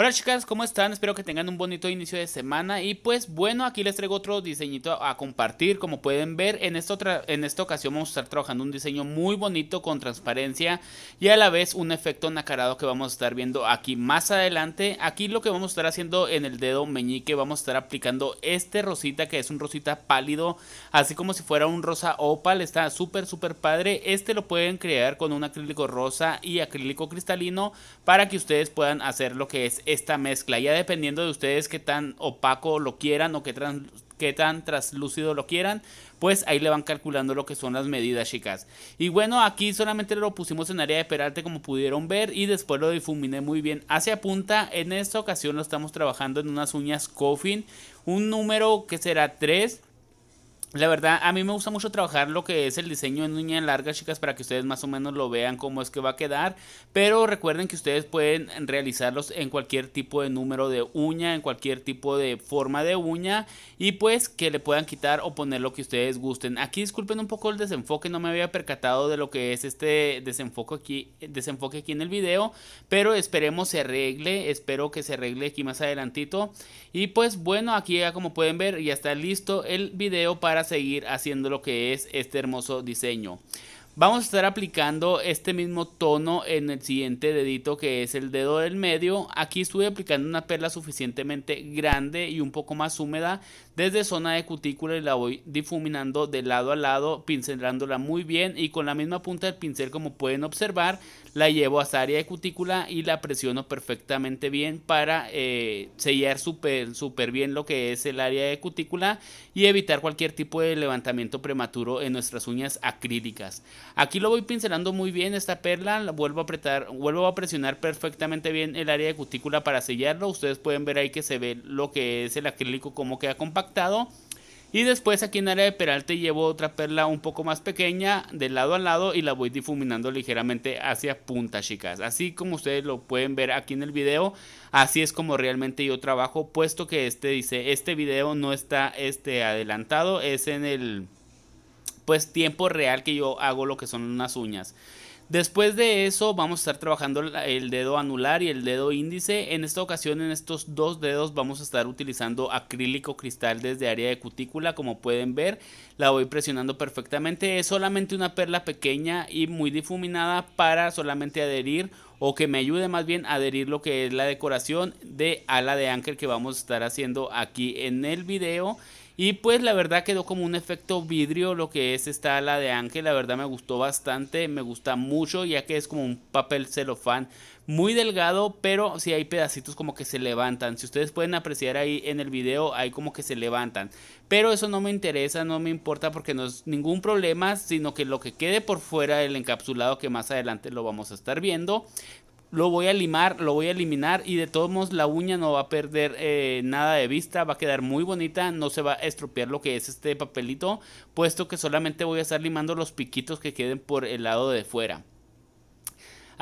Hola chicas, ¿cómo están? Espero que tengan un bonito inicio de semana y pues bueno, aquí les traigo otro diseñito a compartir. Como pueden ver, en, esta en esta ocasión vamos a estar trabajando un diseño muy bonito con transparencia y a la vez un efecto nacarado que vamos a estar viendo aquí más adelante. Aquí lo que vamos a estar haciendo en el dedo meñique, vamos a estar aplicando este rosita que es un rosita pálido, así como si fuera un rosa opal, está súper súper padre. Este lo pueden crear con un acrílico rosa y acrílico cristalino para que ustedes puedan hacer lo que es esta mezcla. Ya dependiendo de ustedes qué tan opaco lo quieran o qué tan, qué tan traslúcido lo quieran, pues ahí le van calculando lo que son las medidas, chicas. Y bueno, aquí solamente lo pusimos en área de peralte como pudieron ver y después lo difuminé muy bien hacia punta. En esta ocasión lo estamos trabajando en unas uñas coffin, un número que será 3 la verdad, a mí me gusta mucho trabajar lo que es el diseño en uña larga, chicas, para que ustedes más o menos lo vean cómo es que va a quedar. Pero recuerden que ustedes pueden realizarlos en cualquier tipo de número de uña, en cualquier tipo de forma de uña. Y pues que le puedan quitar o poner lo que ustedes gusten. Aquí disculpen un poco el desenfoque, no me había percatado de lo que es este desenfoque aquí, desenfoque aquí en el video. Pero esperemos se arregle, espero que se arregle aquí más adelantito. Y pues bueno, aquí ya como pueden ver ya está listo el video para seguir haciendo lo que es este hermoso diseño. Vamos a estar aplicando este mismo tono en el siguiente dedito que es el dedo del medio. Aquí estoy aplicando una perla suficientemente grande y un poco más húmeda desde zona de cutícula y la voy difuminando de lado a lado, pincelándola muy bien y con la misma punta del pincel como pueden observar la llevo hasta área de cutícula y la presiono perfectamente bien para eh, sellar súper bien lo que es el área de cutícula y evitar cualquier tipo de levantamiento prematuro en nuestras uñas acrílicas. Aquí lo voy pincelando muy bien esta perla, la vuelvo a apretar, vuelvo a presionar perfectamente bien el área de cutícula para sellarlo. Ustedes pueden ver ahí que se ve lo que es el acrílico como queda compactado. Y después aquí en área de peralte llevo otra perla un poco más pequeña de lado a lado y la voy difuminando ligeramente hacia punta chicas. Así como ustedes lo pueden ver aquí en el video, así es como realmente yo trabajo puesto que este dice, este video no está este adelantado, es en el pues tiempo real que yo hago lo que son unas uñas. Después de eso vamos a estar trabajando el dedo anular y el dedo índice. En esta ocasión en estos dos dedos vamos a estar utilizando acrílico cristal desde área de cutícula como pueden ver. La voy presionando perfectamente. Es solamente una perla pequeña y muy difuminada para solamente adherir o que me ayude más bien a adherir lo que es la decoración de ala de ángel que vamos a estar haciendo aquí en el video. Y pues la verdad quedó como un efecto vidrio lo que es esta ala de ángel. La verdad me gustó bastante, me gusta mucho ya que es como un papel celofán muy delgado, pero si hay pedacitos como que se levantan. Si ustedes pueden apreciar ahí en el video, hay como que se levantan. Pero eso no me interesa, no me importa porque no es ningún problema, sino que lo que quede por fuera del encapsulado que más adelante lo vamos a estar viendo, lo voy a limar, lo voy a eliminar y de todos modos la uña no va a perder eh, nada de vista, va a quedar muy bonita, no se va a estropear lo que es este papelito, puesto que solamente voy a estar limando los piquitos que queden por el lado de fuera.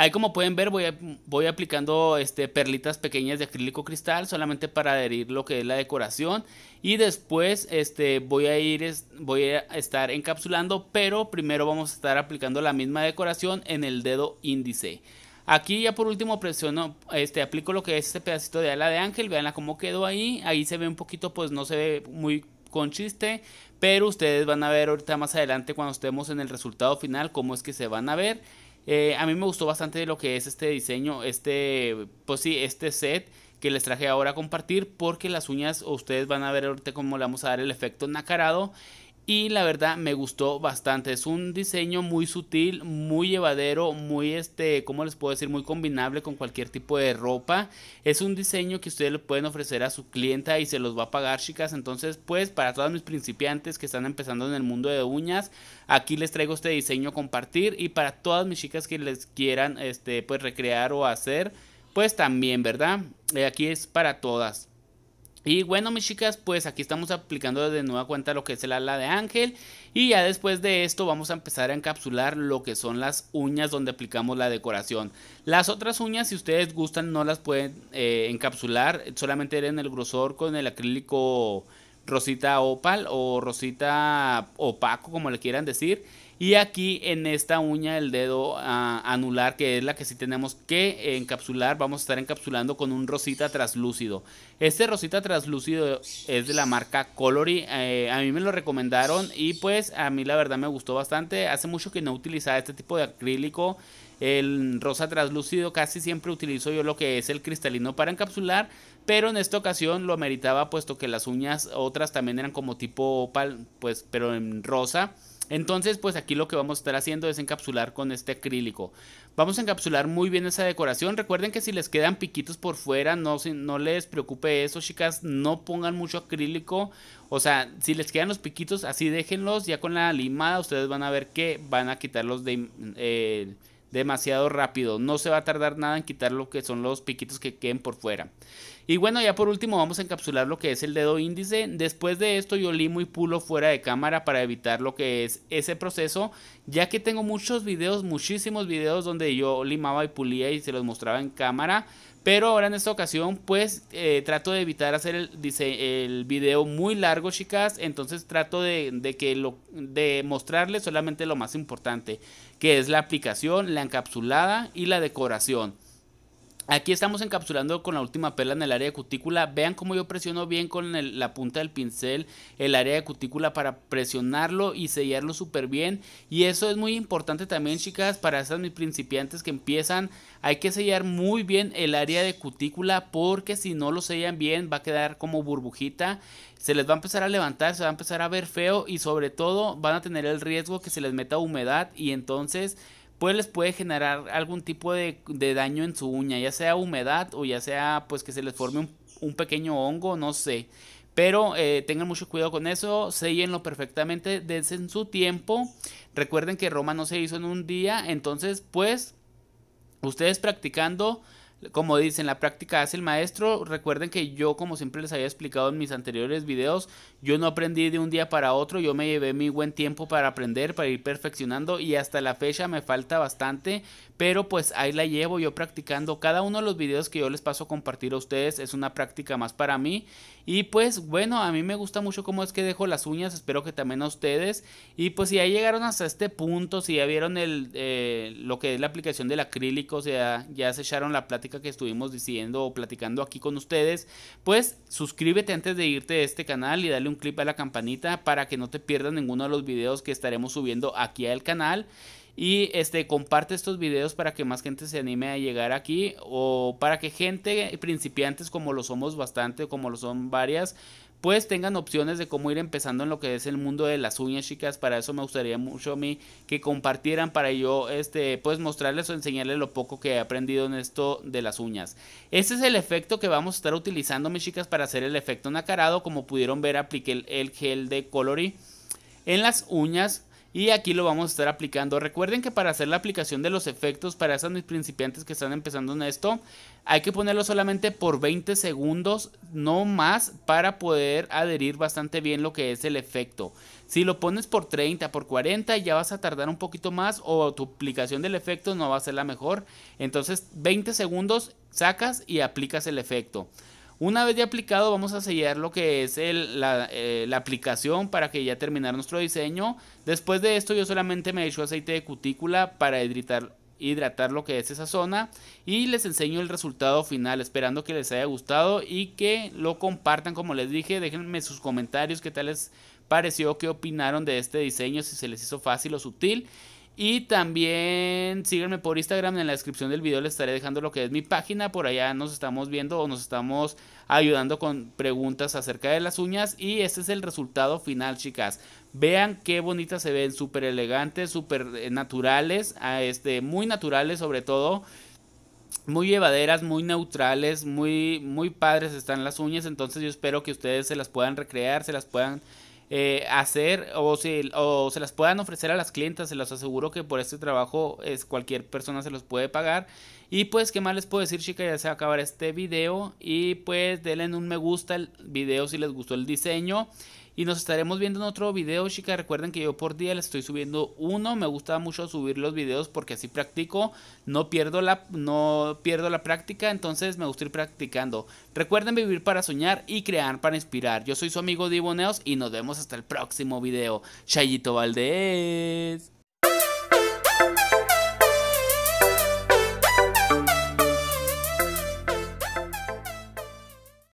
Ahí como pueden ver voy, voy aplicando este, perlitas pequeñas de acrílico cristal solamente para adherir lo que es la decoración. Y después este, voy, a ir, voy a estar encapsulando, pero primero vamos a estar aplicando la misma decoración en el dedo índice. Aquí ya por último presiono, este, aplico lo que es este pedacito de ala de ángel, Vean cómo quedó ahí, ahí se ve un poquito, pues no se ve muy con chiste, pero ustedes van a ver ahorita más adelante cuando estemos en el resultado final cómo es que se van a ver. Eh, a mí me gustó bastante lo que es este diseño, este, pues sí, este set que les traje ahora a compartir porque las uñas ustedes van a ver ahorita cómo le vamos a dar el efecto nacarado y la verdad me gustó bastante. Es un diseño muy sutil, muy llevadero, muy este, ¿cómo les puedo decir? Muy combinable con cualquier tipo de ropa. Es un diseño que ustedes le pueden ofrecer a su clienta y se los va a pagar, chicas. Entonces, pues para todos mis principiantes que están empezando en el mundo de uñas, aquí les traigo este diseño a compartir y para todas mis chicas que les quieran este pues recrear o hacer, pues también, ¿verdad? Eh, aquí es para todas. Y bueno, mis chicas, pues aquí estamos aplicando de nueva cuenta lo que es el ala de ángel. Y ya después de esto vamos a empezar a encapsular lo que son las uñas donde aplicamos la decoración. Las otras uñas, si ustedes gustan, no las pueden eh, encapsular. Solamente en el grosor con el acrílico rosita opal o rosita opaco, como le quieran decir. Y aquí en esta uña el dedo ah, anular, que es la que sí tenemos que encapsular, vamos a estar encapsulando con un rosita traslúcido. Este rosita traslúcido es de la marca Colori eh, a mí me lo recomendaron y pues a mí la verdad me gustó bastante. Hace mucho que no utilizaba este tipo de acrílico. El rosa traslúcido, casi siempre utilizo yo lo que es el cristalino para encapsular, pero en esta ocasión lo ameritaba puesto que las uñas otras también eran como tipo opal, pues pero en rosa. Entonces, pues aquí lo que vamos a estar haciendo es encapsular con este acrílico. Vamos a encapsular muy bien esa decoración. Recuerden que si les quedan piquitos por fuera, no, no les preocupe eso, chicas. No pongan mucho acrílico. O sea, si les quedan los piquitos, así déjenlos. Ya con la limada, ustedes van a ver que van a quitarlos de... Eh, demasiado rápido. No se va a tardar nada en quitar lo que son los piquitos que queden por fuera. Y bueno, ya por último vamos a encapsular lo que es el dedo índice. Después de esto yo limo y pulo fuera de cámara para evitar lo que es ese proceso, ya que tengo muchos videos, muchísimos videos donde yo limaba y pulía y se los mostraba en cámara. Pero ahora en esta ocasión pues eh, trato de evitar hacer el, dice, el video muy largo chicas. Entonces trato de, que lo, de mostrarles solamente lo más importante que es la aplicación, la encapsulada y la decoración. Aquí estamos encapsulando con la última perla en el área de cutícula. Vean cómo yo presiono bien con la punta del pincel el área de cutícula para presionarlo y sellarlo súper bien. Y eso es muy importante también, chicas, para esas mis principiantes que empiezan. Hay que sellar muy bien el área de cutícula porque si no lo sellan bien va a quedar como burbujita. Se les va a empezar a levantar, se va a empezar a ver feo y sobre todo van a tener el riesgo que se les meta humedad y entonces pues les puede generar algún tipo de, daño en su uña, ya sea humedad o ya sea pues que se les forme un, pequeño hongo, no sé. Pero eh, tengan mucho cuidado con eso, sellenlo perfectamente, desde su tiempo. Recuerden que Roma no se hizo en un día, entonces pues ustedes practicando como dicen, la práctica hace el maestro. Recuerden que yo, como siempre les había explicado en mis anteriores videos, yo no aprendí de un día para otro. Yo me llevé mi buen tiempo para aprender, para ir perfeccionando. Y hasta la fecha me falta bastante. Pero pues ahí la llevo yo practicando. Cada uno de los videos que yo les paso a compartir a ustedes es una práctica más para mí. Y pues bueno, a mí me gusta mucho cómo es que dejo las uñas. Espero que también a ustedes. Y pues si ya llegaron hasta este punto, si ya vieron eh, lo que es la aplicación del acrílico, o sea, ya se echaron la plática que estuvimos diciendo o platicando aquí con ustedes, pues suscríbete antes de irte de este canal y dale un clip a la campanita para que no te pierdas ninguno de los videos que estaremos subiendo aquí al canal. Y este, comparte estos videos para que más gente se anime a llegar aquí o para que gente principiantes como lo somos bastante, como lo son varias, pues tengan opciones de cómo ir empezando en lo que es el mundo de las uñas, chicas. Para eso me gustaría mucho a mí que compartieran para yo, este, pues mostrarles o enseñarles lo poco que he aprendido en esto de las uñas. Este es el efecto que vamos a estar utilizando, mis chicas, para hacer el efecto nacarado. Como pudieron ver, apliqué el, gel de Colory en las uñas y aquí lo vamos a estar aplicando. Recuerden que para hacer la aplicación de los efectos para esas mis principiantes que están empezando en esto, hay que ponerlo solamente por 20 segundos, no más, para poder adherir bastante bien lo que es el efecto. Si lo pones por 30, por 40, ya vas a tardar un poquito más o tu aplicación del efecto no va a ser la mejor. Entonces 20 segundos sacas y aplicas el efecto. Una vez ya aplicado vamos a sellar lo que es eh, la, aplicación para que ya terminar nuestro diseño. Después de esto yo solamente me echo aceite de cutícula para hidratar, hidratar lo que es esa zona y les enseño el resultado final esperando que les haya gustado y que lo compartan como les dije déjenme sus comentarios qué tal les pareció qué opinaron de este diseño si se les hizo fácil o sutil y también síganme por Instagram. En la descripción del video les estaré dejando lo que es mi página. Por allá nos estamos viendo o nos estamos ayudando con preguntas acerca de las uñas. Y este es el resultado final, chicas. Vean qué bonitas se ven. Súper elegantes, súper eh, naturales. Ah, este, muy naturales sobre todo. Muy llevaderas, muy neutrales, muy, muy padres están las uñas. Entonces yo espero que ustedes se las puedan recrear, se las puedan eh, hacer o se, se las puedan ofrecer a las clientas. Se los aseguro que por este trabajo es, cualquier persona se los puede pagar. Y pues, ¿qué más les puedo decir, chicas? Ya se va a acabar este video. Y pues, denle un me gusta al video si les gustó el diseño. Y nos estaremos viendo en otro video, chicas. Recuerden que yo por día les estoy subiendo uno. Me gusta mucho subir los videos porque así practico. No pierdo la, no pierdo la práctica, entonces me gusta ir practicando. Recuerden vivir para soñar y crear para inspirar. Yo soy su amigo Diboneos y nos vemos hasta el próximo video. Chayito Valdés.